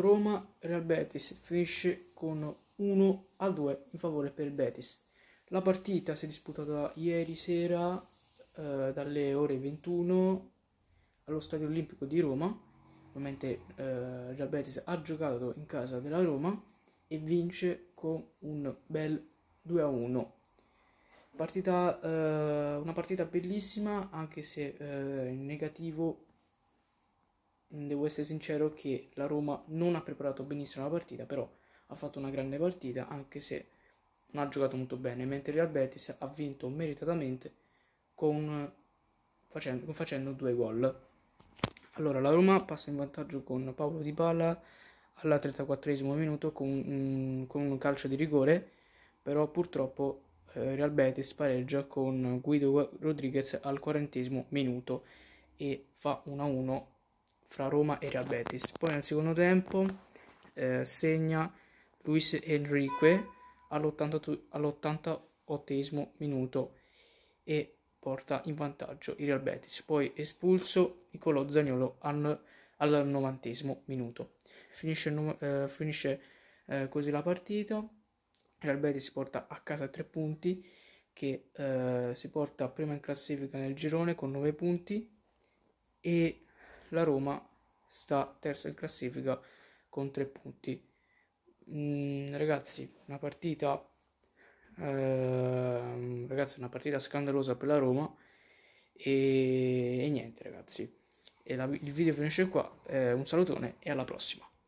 Roma Real Betis finisce con 1 a 2 in favore per il Betis. La partita si è disputata ieri sera eh, dalle ore 21 allo Stadio Olimpico di Roma. Ovviamente eh, Real Betis ha giocato in casa della Roma e vince con un bel 2 a 1. Partita, eh, una partita bellissima anche se eh, in negativo Mm, devo essere sincero che la Roma non ha preparato benissimo la partita, però ha fatto una grande partita anche se non ha giocato molto bene, mentre il Real Betis ha vinto meritatamente con, facendo, facendo due gol. Allora la Roma passa in vantaggio con Paolo Di Bala al 34 minuto con, con, un calcio di rigore, però purtroppo eh, Real Betis pareggia con Guido Rodriguez al 40 minuto e fa 1-1 fra Roma e Real Betis. Poi nel secondo tempo eh, segna Luis Enrique all'88 minuto e porta in vantaggio il Real Betis. Poi espulso Nicolò Zagnolo al, al 90 minuto. Finisce, eh, finisce eh, così la partita. Real Betis porta a casa tre punti che eh, si porta prima in classifica nel girone con 9 punti e la Roma sta terza in classifica con tre punti. Mm, ragazzi, una partita, eh, ragazzi, una partita scandalosa per la Roma. E, e niente, ragazzi. E la, il video finisce qua. Eh, un salutone e alla prossima.